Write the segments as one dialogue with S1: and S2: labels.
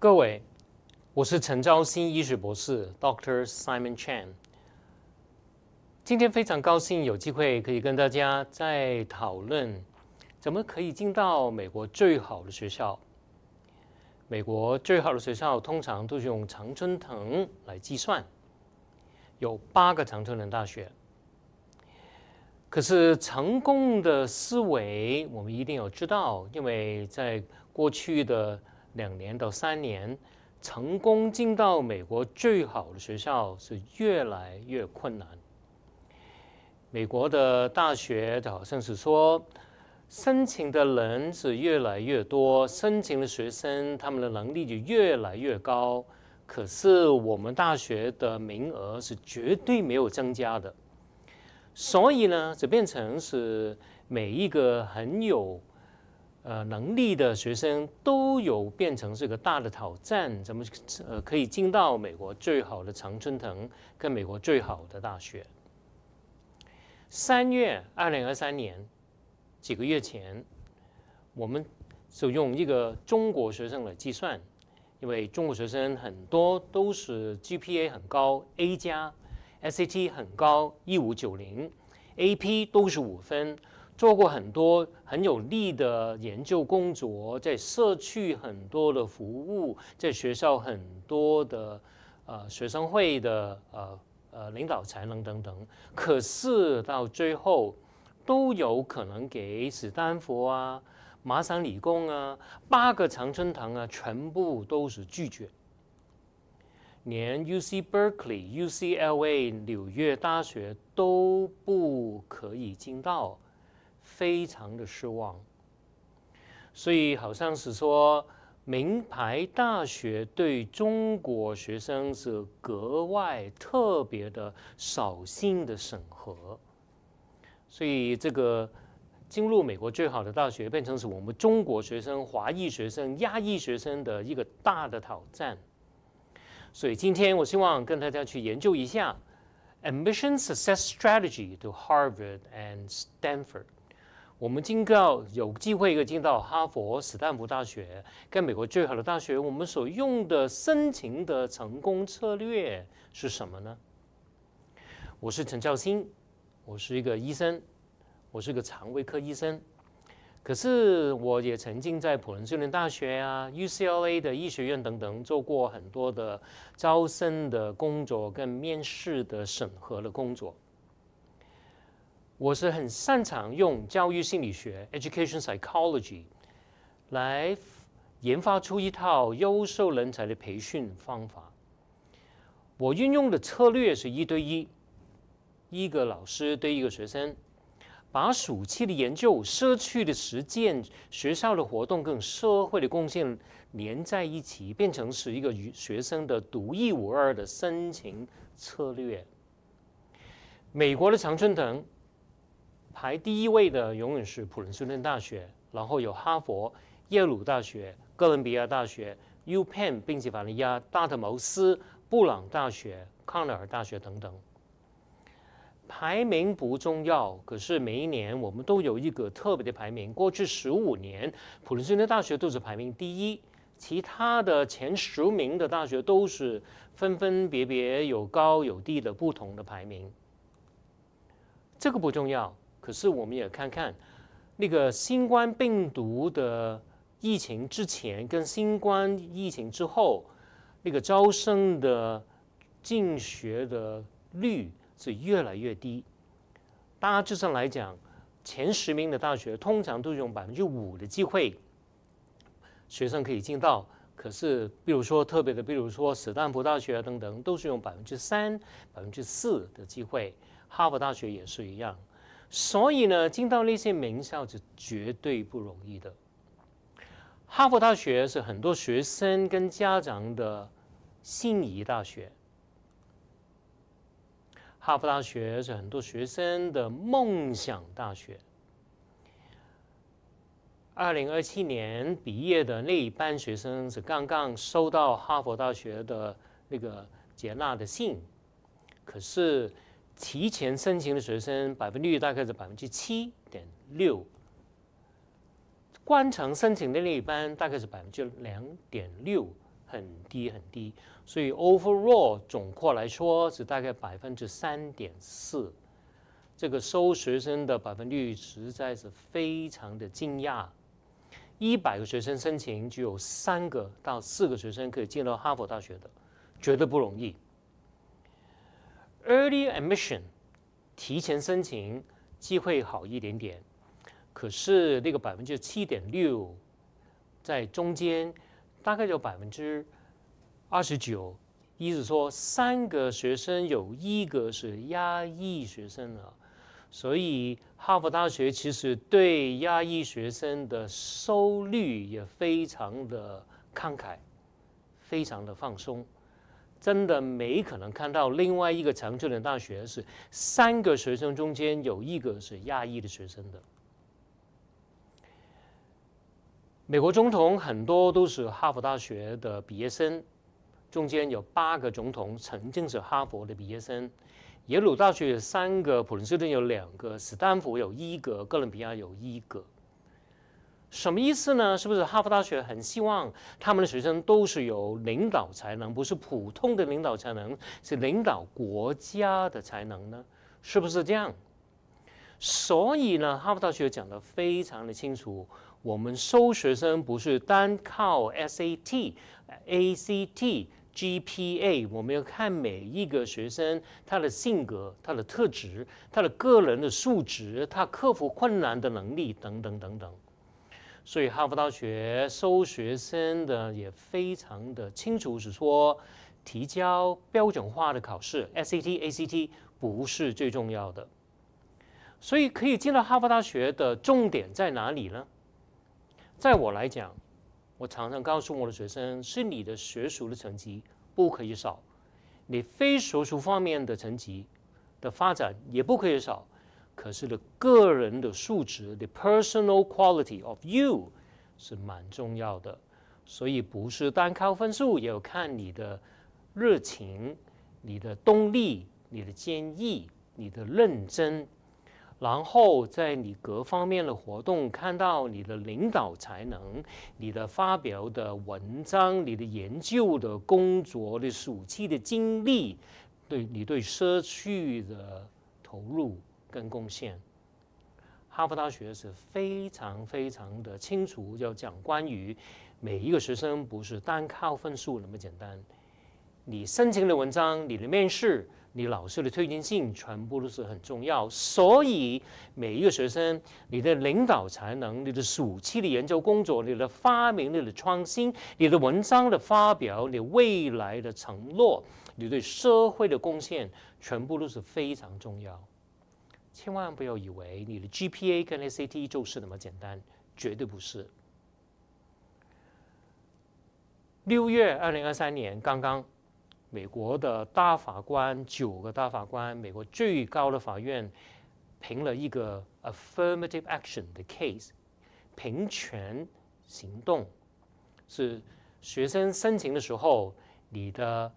S1: 各位，我是陈昭新医学博士，Dr. Simon Chan。今天非常高兴有机会可以跟大家在讨论，怎么可以进到美国最好的学校。美国最好的学校通常都是用常春藤来计算，有八个常春藤大学。可是成功的思维，我们一定要知道，因为在过去的两年到三年，成功进到美国最好的学校是越来越困难。美国的大学好像是说，申请的人是越来越多，申请的学生他们的能力就越来越高，可是我们大学的名额是绝对没有增加的。所以呢，就变成是每一个很有。呃，能力的学生都有变成这个大的挑战，怎么呃可以进到美国最好的常春藤跟美国最好的大学？三月二零二三年几个月前，我们就用一个中国学生来计算，因为中国学生很多都是 GPA 很高 A 加，SAT 很高一五九零，AP 都是五分。做过很多很有力的研究工作，在社区很多的服务，在学校很多的呃学生会的呃呃领导才能等等，可是到最后都有可能给史丹佛啊、麻省理工啊、八个常春藤啊，全部都是拒绝，连 U C Berkeley、U C L A、纽约大学都不可以进到。非常的失望，所以好像是说，名牌大学对中国学生是格外特别的、扫兴的审核，所以这个进入美国最好的大学，变成是我们中国学生、华裔学生、亚裔学生的一个大的挑战。所以今天我希望跟大家去研究一下，Admission Success Strategy to Harvard and Stanford。我们今个有机会可以进到哈佛、斯坦福大学跟美国最好的大学，我们所用的申请的成功策略是什么呢？我是陈兆兴，我是一个医生，我是个肠胃科医生，可是我也曾经在普林斯顿大学啊、UCLA 的医学院等等做过很多的招生的工作跟面试的审核的工作。我是很擅长用教育心理学 （education psychology） 来研发出一套优秀人才的培训方法。我运用的策略是一对一，一个老师对一个学生，把暑期的研究、社区的实践、学校的活动跟社会的贡献连在一起，变成是一个学生的独一无二的申请策略。美国的常春藤。排第一位的永远是普林斯顿大学，然后有哈佛、耶鲁大学、哥伦比亚大学、U Penn、宾夕法尼亚、大特茅斯、布朗大学、康奈尔大学等等。排名不重要，可是每一年我们都有一个特别的排名。过去十五年，普林斯顿大学都是排名第一，其他的前十名的大学都是分分别别有高有低的不同的排名，这个不重要。可是，我们也看看那个新冠病毒的疫情之前，跟新冠疫情之后，那个招生的进学的率是越来越低。大致上来讲，前十名的大学通常都是用百分之五的机会，学生可以进到。可是，比如说特别的，比如说斯坦福大学等等，都是用百分之三、百分之四的机会。哈佛大学也是一样。所以呢，进到那些名校是绝对不容易的。哈佛大学是很多学生跟家长的心仪大学，哈佛大学是很多学生的梦想大学。二零二七年毕业的那一班学生是刚刚收到哈佛大学的那个接纳的信，可是。提前申请的学生百分率大概是百分之七点六，官场申请的那一班大概是百分之两点六，很低很低。所以 overall 总括来说是大概百分之三点四，这个收学生的百分率实在是非常的惊讶。一百个学生申请，就有三个到四个学生可以进入哈佛大学的，绝对不容易。Early admission 提前申请机会好一点点，可是那个百分之七点六在中间，大概有百分之二十九，意思说三个学生有一个是亚裔学生了，所以哈佛大学其实对亚裔学生的收率也非常的慷慨，非常的放松。真的没可能看到另外一个常春的大学是三个学生中间有一个是亚裔的学生的。美国总统很多都是哈佛大学的毕业生，中间有八个总统曾经是哈佛的毕业生，耶鲁大学有三个，普林斯顿有两个，斯坦福有一个，哥伦比亚有一个。什么意思呢？是不是哈佛大学很希望他们的学生都是有领导才能，不是普通的领导才能，是领导国家的才能呢？是不是这样？所以呢，哈佛大学讲的非常的清楚，我们收学生不是单靠 SAT、ACT、GPA，我们要看每一个学生他的性格、他的特质、他的个人的素质、他克服困难的能力等等等等。所以哈佛大学收学生的也非常的清楚，是说提交标准化的考试，SAT、ACT 不是最重要的。所以可以进到哈佛大学的重点在哪里呢？在我来讲，我常常告诉我的学生，是你的学术的成绩不可以少，你非学术方面的成绩的发展也不可以少。可是的，个人的素质，the personal quality of you，是蛮重要的。所以不是单靠分数，也要看你的热情、你的动力、你的坚毅、你的认真，然后在你各方面的活动，看到你的领导才能、你的发表的文章、你的研究的工作的暑期的经历，对你对社区的投入。跟贡献，哈佛大学是非常非常的清楚，要讲关于每一个学生不是单靠分数那么简单。你申请的文章、你的面试、你老师的推荐信，全部都是很重要。所以每一个学生，你的领导才能、你的暑期的研究工作、你的发明你的创新、你的文章的发表、你未来的承诺、你对社会的贡献，全部都是非常重要。千万不要以为你的 GPA 跟那 a t 就是那么简单，绝对不是。六月二零二三年刚刚，美国的大法官九个大法官，美国最高的法院评了一个 affirmative action 的 case，平权行动是学生申请的时候，你的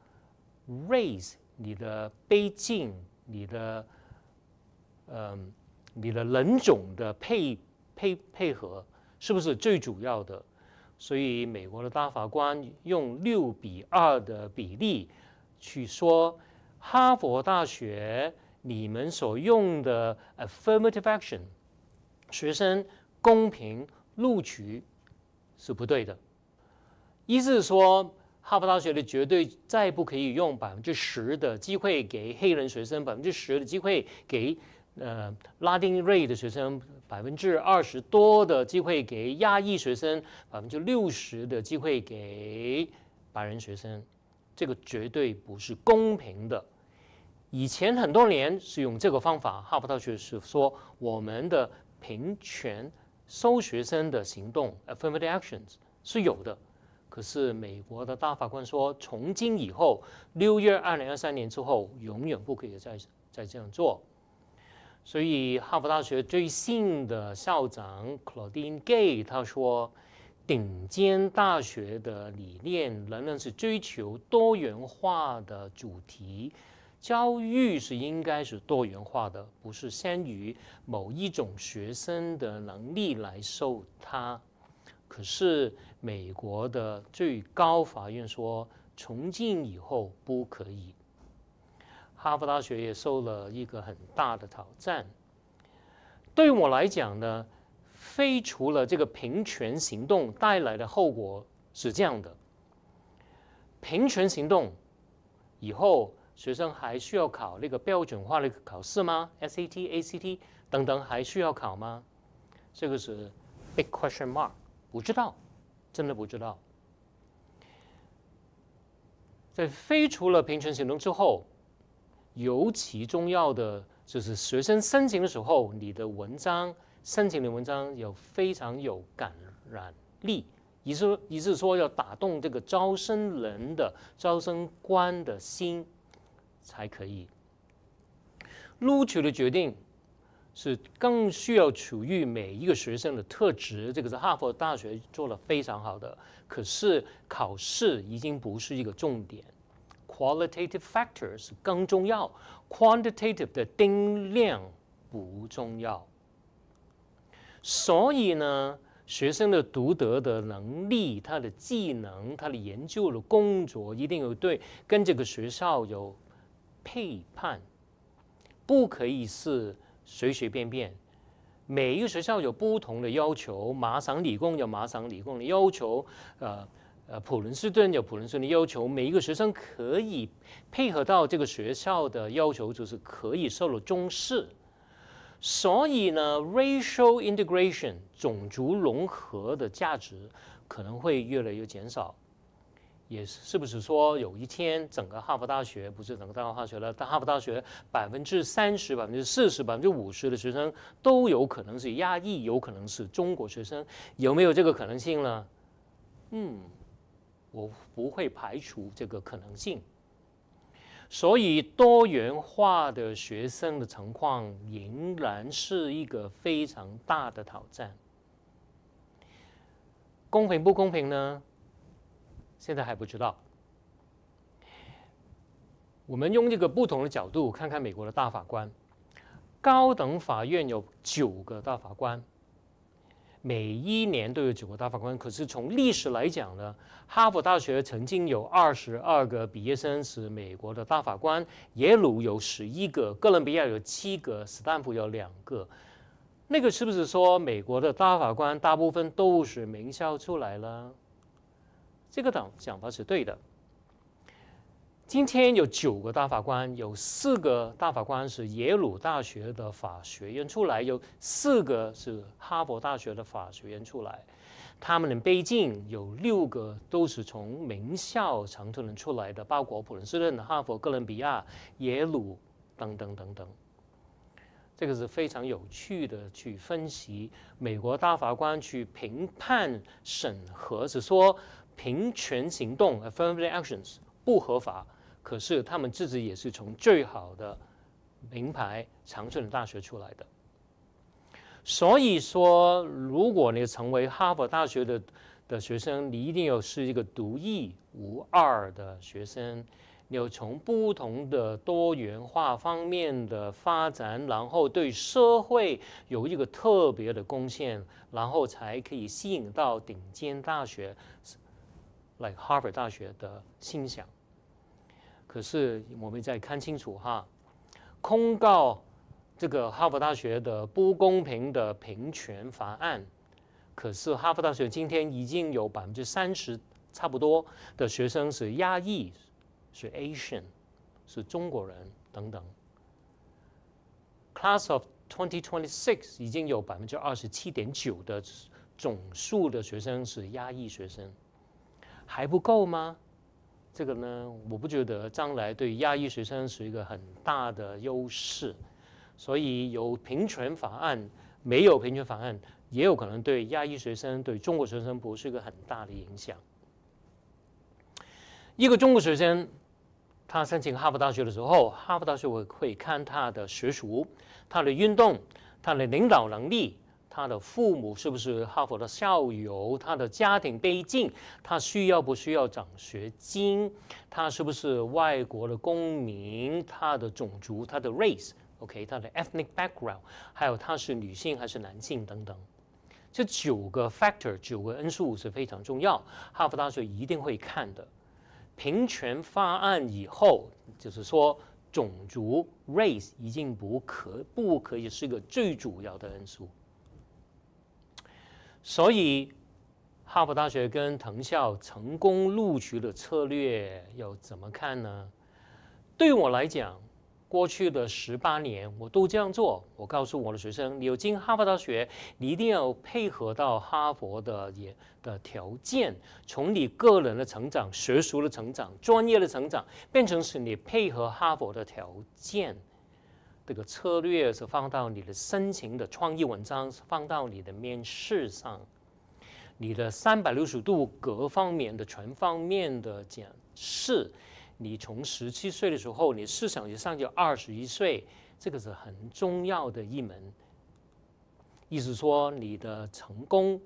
S1: race，你的背景，你的。嗯，你的人种的配配配合是不是最主要的？所以美国的大法官用六比二的比例去说，哈佛大学你们所用的 affirmative action 学生公平录取是不对的。意思是说，哈佛大学的绝对再不可以用百分之十的机会给黑人学生百分之十的机会给。呃，拉丁裔的学生百分之二十多的机会给亚裔学生，百分之六十的机会给白人学生，这个绝对不是公平的。以前很多年是用这个方法。哈佛大学是说我们的平权收学生的行动 （affirmative actions） 是有的，可是美国的大法官说，从今以后，六月二零二三年之后，永远不可以再再这样做。所以，哈佛大学最新的校长 Claudine Gay 他说，顶尖大学的理念仍然是追求多元化的主题，教育是应该是多元化的，不是先于某一种学生的能力来受他。可是，美国的最高法院说，从今以后不可以。哈佛大学也受了一个很大的挑战。对我来讲呢，废除了这个平权行动带来的后果是这样的：平权行动以后，学生还需要考那个标准化的考试吗？SAT、ACT 等等还需要考吗？这个是 big question mark，不知道，真的不知道。在废除了平权行动之后。尤其重要的就是学生申请的时候，你的文章申请的文章有非常有感染力，也是也是说要打动这个招生人的招生官的心，才可以。录取的决定是更需要处于每一个学生的特质，这个是哈佛大学做了非常好的。可是考试已经不是一个重点。Qualitative factors 更重要，quantitative 的定量不重要。所以呢，学生的读得的能力、他的技能、他的研究的工作，一定有对跟这个学校有配判，不可以是随随便便。每一个学校有不同的要求，麻省理工有麻省理工的要求，呃。呃，普伦斯顿有普伦斯顿的要求，每一个学生可以配合到这个学校的要求，就是可以受到重视。所以呢，racial integration 种族融合的价值可能会越来越减少。也是不是说有一天整个哈佛大学不是整个大哈学了？但哈佛大学百分之三十、百分之四十、百分之五十的学生都有可能是亚裔，有可能是中国学生，有没有这个可能性呢？嗯。我不会排除这个可能性，所以多元化的学生的情况仍然是一个非常大的挑战。公平不公平呢？现在还不知道。我们用一个不同的角度看看美国的大法官，高等法院有九个大法官。每一年都有九个大法官，可是从历史来讲呢，哈佛大学曾经有二十二个毕业生是美国的大法官，耶鲁有十一个，哥伦比亚有七个，斯坦福有两个。那个是不是说美国的大法官大部分都是名校出来了？这个党想法是对的。今天有九个大法官，有四个大法官是耶鲁大学的法学院出来，有四个是哈佛大学的法学院出来。他们的背景有六个都是从名校长出来的，包括普林斯顿、哈佛、哥伦比亚、耶鲁等等等等。这个是非常有趣的，去分析美国大法官去评判、审核，是说平权行动 （affirmative actions）。不合法，可是他们自己也是从最好的名牌、长春的大学出来的。所以说，如果你成为哈佛大学的的学生，你一定要是一个独一无二的学生，你要从不同的多元化方面的发展，然后对社会有一个特别的贡献，然后才可以吸引到顶尖大学，like 哈佛大学的心想。可是我们再看清楚哈，控告这个哈佛大学的不公平的平权法案。可是哈佛大学今天已经有百分之三十差不多的学生是亚裔，是 Asian，是中国人等等。Class of twenty twenty six 已经有百分之二十七点九的总数的学生是亚裔学生，还不够吗？这个呢，我不觉得将来对亚裔学生是一个很大的优势，所以有平权法案，没有平权法案，也有可能对亚裔学生、对中国学生不是一个很大的影响。一个中国学生，他申请哈佛大学的时候，哈佛大学会看他的学术、他的运动、他的领导能力。他的父母是不是哈佛的校友？他的家庭背景，他需要不需要奖学金？他是不是外国的公民？他的种族，他的 race，OK，他的 ethnic background，还有他是女性还是男性等等，这九个 factor，九个因素是非常重要，哈佛大学一定会看的。平权法案以后，就是说种族 race 已经不可不可以是一个最主要的因素。所以，哈佛大学跟藤校成功录取的策略要怎么看呢？对我来讲，过去的十八年我都这样做。我告诉我的学生：，你有进哈佛大学，你一定要配合到哈佛的的条件。从你个人的成长、学术的成长、专业的成长，变成是你配合哈佛的条件。这个策略是放到你的深情的创意文章，放到你的面试上，你的三百六十度各方面的全方面的讲是，你从十七岁的时候，你思想就上就二十一岁，这个是很重要的一门。意思说，你的成功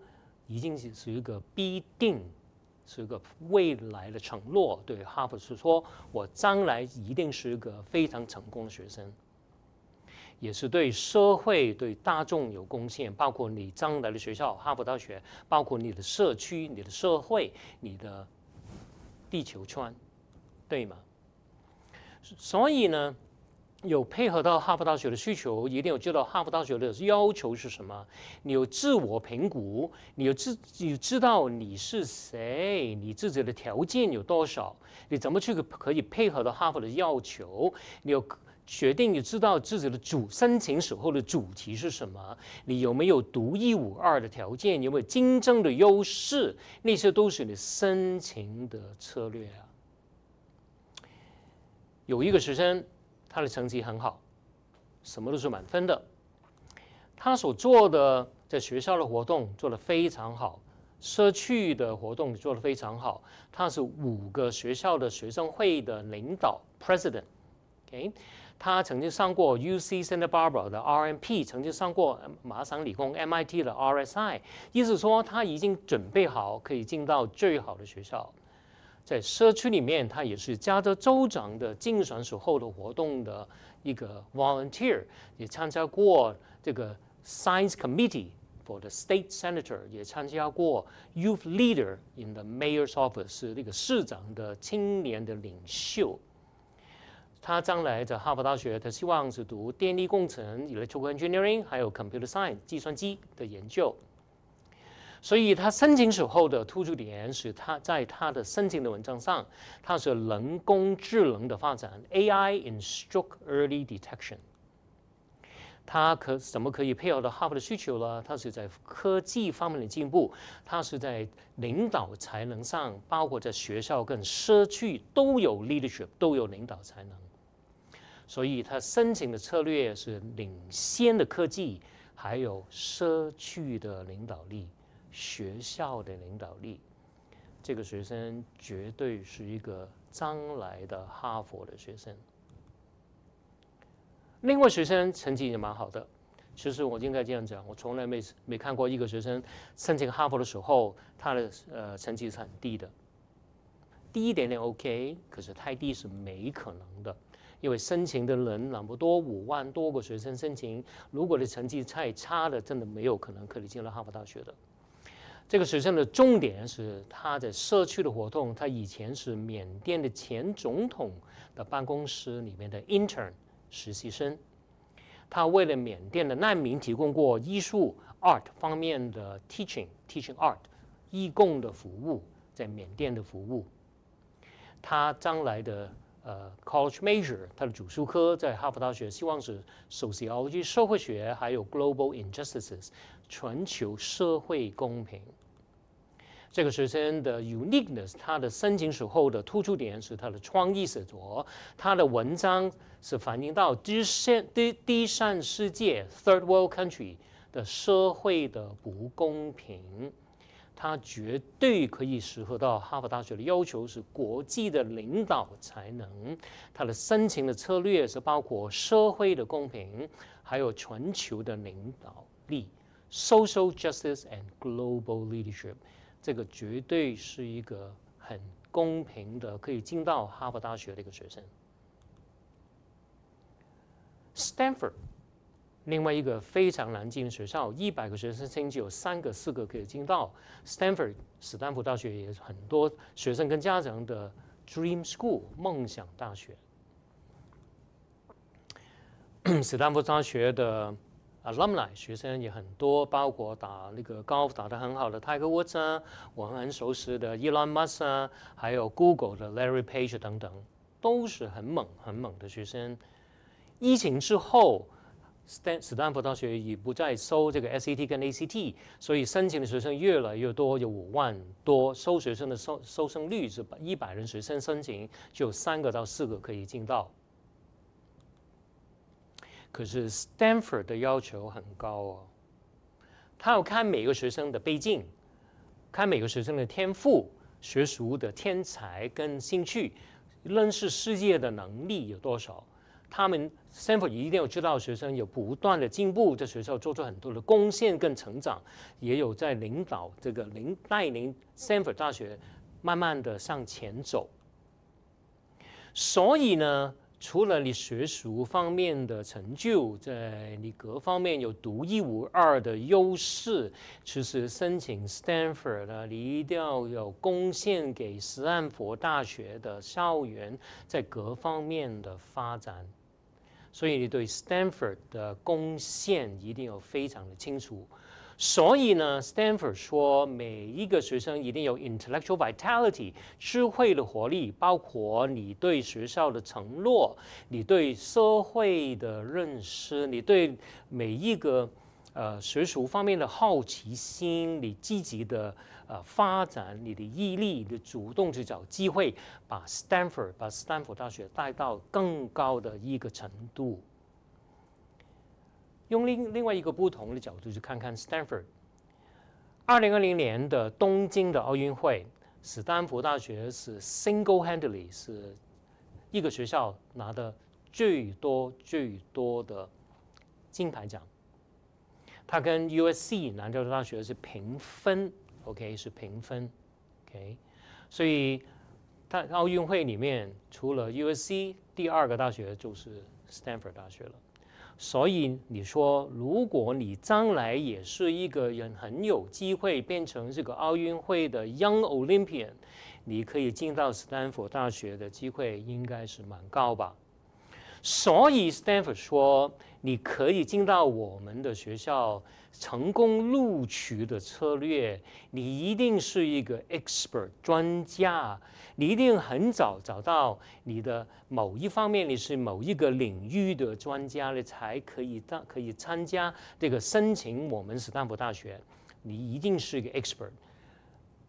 S1: 已经是是一个必定，是一个未来的承诺。对哈佛是说，我将来一定是一个非常成功的学生。也是对社会、对大众有贡献，包括你将来的学校——哈佛大学，包括你的社区、你的社会、你的地球圈，对吗？所以呢，有配合到哈佛大学的需求，一定要知道哈佛大学的要求是什么。你有自我评估，你有自，己知道你是谁，你自己的条件有多少，你怎么去可以配合到哈佛的要求？你有。决定你知道自己的主申请时候的主题是什么？你有没有独一无二的条件？有没有竞争的优势？那些都是你申请的策略啊。有一个学生，他的成绩很好，什么都是满分的。他所做的在学校的活动做得非常好，社区的活动做得非常好。他是五个学校的学生会的领导，president，OK。他曾经上过 U C Santa Barbara 的 R M P，曾经上过麻省理工 M I T 的 R S I，意思说他已经准备好可以进到最好的学校。在社区里面，他也是加州州长的竞选时候的活动的一个 volunteer，也参加过这个 Science Committee for the State Senator，也参加过 Youth Leader in the Mayor's Office，是那个市长的青年的领袖。他将来在哈佛大学，他希望是读电力工程 （electrical engineering） 还有 computer science（ 计算机）的研究。所以他申请时候的突出点是，他在他的申请的文章上，他是人工智能的发展 （AI in stroke early detection）。他可怎么可以配合到哈佛的需求了？他是在科技方面的进步，他是在领导才能上，包括在学校跟社区都有 leadership，都有领导才能。所以他申请的策略是领先的科技，还有社区的领导力，学校的领导力。这个学生绝对是一个将来的哈佛的学生。另外，学生成绩也蛮好的。其实我应该这样讲，我从来没没看过一个学生申请哈佛的时候，他的呃成绩是很低的，低一点点 OK，可是太低是没可能的。因为申请的人那么多，五万多个学生申请，如果你成绩太差的，真的没有可能可以进入哈佛大学的。这个学生的重点是他在社区的活动，他以前是缅甸的前总统的办公室里面的 intern 实习生，他为了缅甸的难民提供过艺术 art 方面的 teaching teaching art 义工的服务，在缅甸的服务。他将来的。呃，college major 他的主修科在哈佛大学，希望是 sociology 社会学，还有 global injustices 全球社会公平。这个学生的 uniqueness 他的申请时候的突出点是他的创意写作，他的文章是反映到第善第第善世界 third world country 的社会的不公平。他绝对可以适合到哈佛大学的要求是国际的领导才能，他的申请的策略是包括社会的公平，还有全球的领导力，social justice and global leadership，这个绝对是一个很公平的可以进到哈佛大学的一个学生。Stanford。另外一个非常难进的学校，一百个学生甚至有三个、四个可以进到 Stanford 斯坦福大学也有很多学生跟家长的 dream school 梦想大学。斯 坦福大学的 alumni 学生也很多，包括打那个高尔夫打得很好的泰 o 沃 s 啊，我们很熟悉的 Elon Musk 啊，还有 Google 的 Larry Page 等等，都是很猛很猛的学生。疫情之后。Stan 斯坦福大学已不再收这个 SAT 跟 ACT，所以申请的学生越来越多，有五万多。收学生的收收生率是百一百人学生申请就三个到四个可以进到。可是 Stanford 的要求很高哦，他要看每个学生的背景，看每个学生的天赋、学术的天才跟兴趣、认识世界的能力有多少。他们 Stanford 一定要知道，学生有不断的进步，在学校做出很多的贡献跟成长，也有在领导这个领带领 Stanford 大学慢慢的向前走。所以呢，除了你学术方面的成就，在你各方面有独一无二的优势，其实申请 Stanford 呢，你一定要有贡献给斯坦福大学的校园在各方面的发展。所以你对 Stanford 的贡献一定要非常的清楚。所以呢，Stanford 说每一个学生一定有 intellectual vitality 智慧的活力，包括你对学校的承诺，你对社会的认识，你对每一个呃学术方面的好奇心，你积极的。呃，发展你的毅力，你主动去找机会，把 Stanford 把斯坦福大学带到更高的一个程度。用另另外一个不同的角度去看看 Stanford。二零二零年的东京的奥运会，斯坦福大学是 single handedly 是一个学校拿的最多最多的金牌奖。它跟 USC 南加州大学是平分。OK 是平分，OK，所以，他奥运会里面除了 U.S.C，第二个大学就是 Stanford 大学了。所以你说，如果你将来也是一个人很有机会变成这个奥运会的 Young Olympian，你可以进到斯坦福大学的机会应该是蛮高吧。所以斯坦福说，你可以进到我们的学校成功录取的策略，你一定是一个 expert 专家，你一定很早找到你的某一方面，你是某一个领域的专家，你才可以当可以参加这个申请我们斯坦福大学，你一定是一个 expert。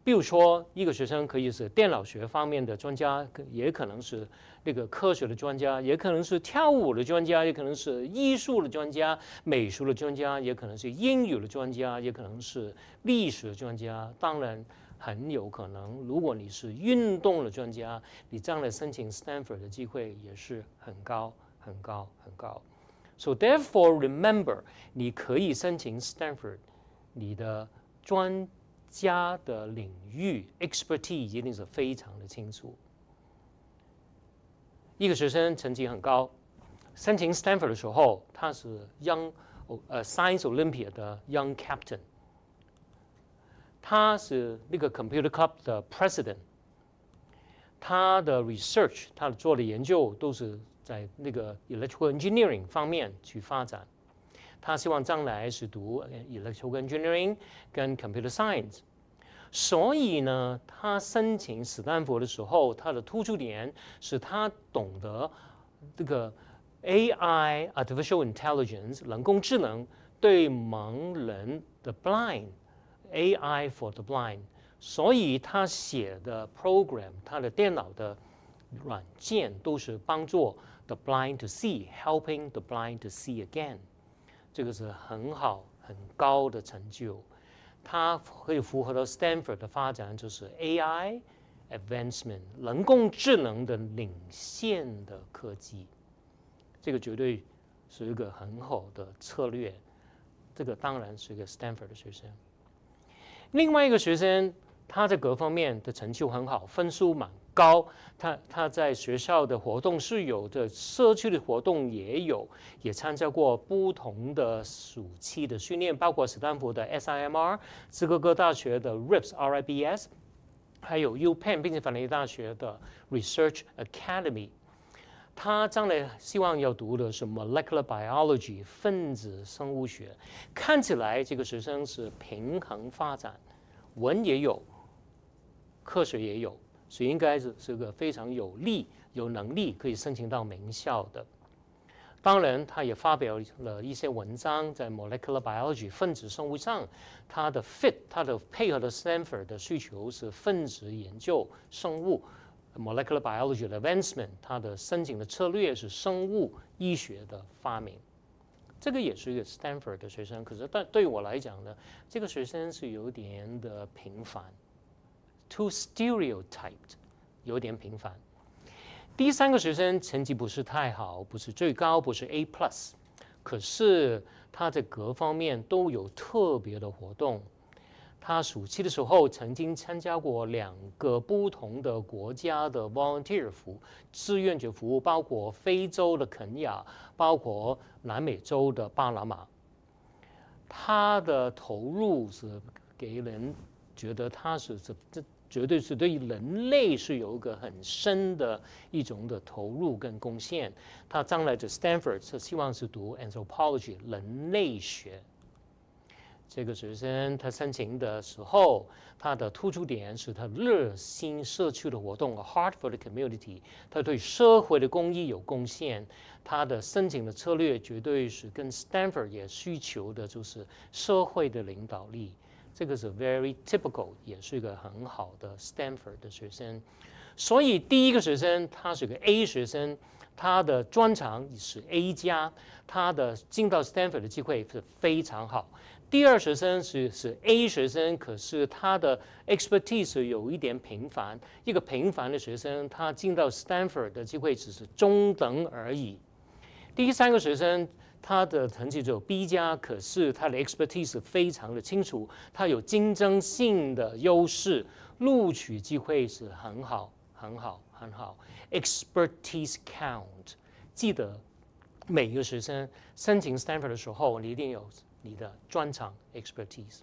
S1: 比如说，一个学生可以是电脑学方面的专家，也可能是那个科学的专家，也可能是跳舞的专家，也可能是艺术的专家、美术的专家，也可能是英语的专家，也可能是历史的专家。当然，很有可能，如果你是运动的专家，你将来申请 Stanford 的机会也是很高、很高、很高。So therefore, remember，你可以申请 Stanford，你的专。家的领域 expertise 一定是非常的清楚。一个学生成绩很高，申请 Stanford 的时候，他是 Young 呃 Science o l y m p i a 的 Young Captain，他是那个 Computer Club 的 President，他的 research 他做的研究都是在那个 Electrical Engineering 方面去发展。他希望将来是读 electrical engineering 跟 computer science，所以呢，他申请斯坦福的时候，他的突出点是他懂得这个 AI artificial intelligence 人工智能对盲人的 blind AI for the blind，所以他写的 program 他的电脑的软件都是帮助 the blind to see，helping the blind to see again。这个是很好很高的成就，它可以符合到 Stanford 的发展，就是 AI advancement，人工智能的领先的科技，这个绝对是一个很好的策略。这个当然是一个 Stanford 的学生。另外一个学生。他在各方面的成就很好，分数蛮高。他他在学校的活动是有的，社区的活动也有，也参加过不同的暑期的训练，包括斯坦福的 SIMR、芝加哥大学的 RIPS、RIBS，还有 U Penn 且夕法尼大学的 Research Academy。他将来希望要读的是 Molecular Biology 分子生物学。看起来这个学生是平衡发展，文也有。科学也有，所以应该是是个非常有力、有能力可以申请到名校的。当然，他也发表了一些文章在《Molecular Biology 分子生物》上。他的 fit，他的配合的 Stanford 的需求是分子研究生物，《Molecular Biology 的 Advancement》，他的申请的策略是生物医学的发明。这个也是一个 Stanford 的学生，可是但对我来讲呢，这个学生是有点的平凡。Too stereotyped，有点平凡。第三个学生成绩不是太好，不是最高，不是 A plus，可是他在各方面都有特别的活动。他暑期的时候曾经参加过两个不同的国家的 volunteer 服志愿者服务，包括非洲的肯尼亚，包括南美洲的巴拿马。他的投入是给人觉得他是这这。绝对是对于人类是有一个很深的一种的投入跟贡献。他将来的 Stanford 是希望是读 anthropology 人类学。这个学生他申请的时候，他的突出点是他热心社区的活动 h e a r t for the community，他对社会的公益有贡献。他的申请的策略绝对是跟 Stanford 也需求的就是社会的领导力。这个是 very typical，也是一个很好的 Stanford 的学生。所以第一个学生，他是个 A 学生，他的专长是 A 加，他的进到 Stanford 的机会是非常好。第二学生是是 A 学生，可是他的 expertise 有一点平凡。一个平凡的学生，他进到 Stanford 的机会只是中等而已。第三个学生。他的成绩只有 B 加，可是他的 expertise 非常的清楚，他有竞争性的优势，录取机会是很好、很好、很好。expertise count，记得每个学生申请 Stanford 的时候，你一定有你的专长 expertise。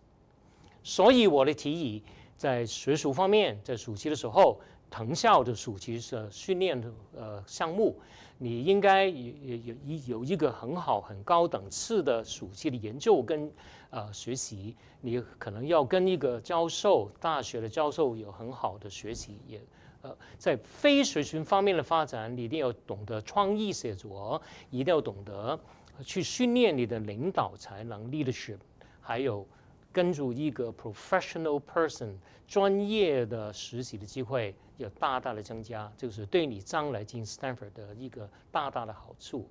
S1: 所以我的提议，在学术方面，在暑期的时候，藤校的暑期的训练的呃项目。你应该有有有有一个很好很高等次的暑期的研究跟呃学习，你可能要跟一个教授大学的教授有很好的学习，也呃在非学群方面的发展，你一定要懂得创意写作，一定要懂得去训练你的领导才能 （leadership），还有。跟住一个 professional person 专业的实习的机会，有大大的增加，就是对你将来进 Stanford 的一个大大的好处。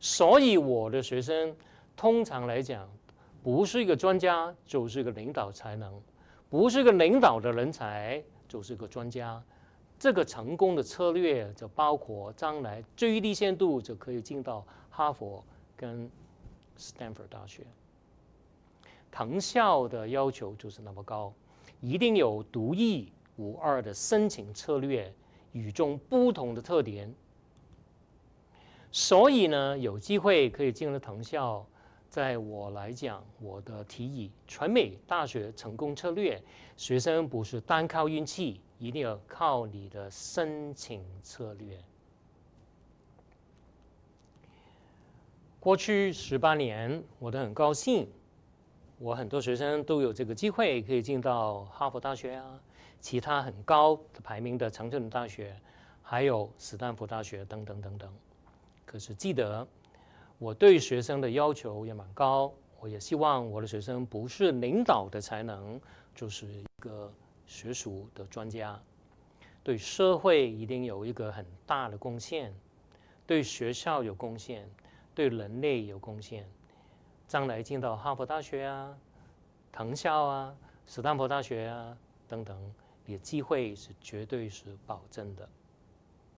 S1: 所以我的学生通常来讲，不是一个专家就是个领导才能，不是个领导的人才就是个专家。这个成功的策略就包括将来最低限度就可以进到哈佛跟 Stanford 大学。藤校的要求就是那么高，一定有独一无二的申请策略，与众不同的特点。所以呢，有机会可以进入藤校，在我来讲，我的提议：传媒大学成功策略，学生不是单靠运气，一定要靠你的申请策略。过去十八年，我都很高兴。我很多学生都有这个机会，可以进到哈佛大学啊，其他很高的排名的常春大学，还有斯坦福大学等等等等。可是记得，我对学生的要求也蛮高，我也希望我的学生不是领导的才能，就是一个学术的专家，对社会一定有一个很大的贡献，对学校有贡献，对人类有贡献。将来进到哈佛大学啊、藤校啊、斯坦福大学啊等等，你的机会是绝对是保证的。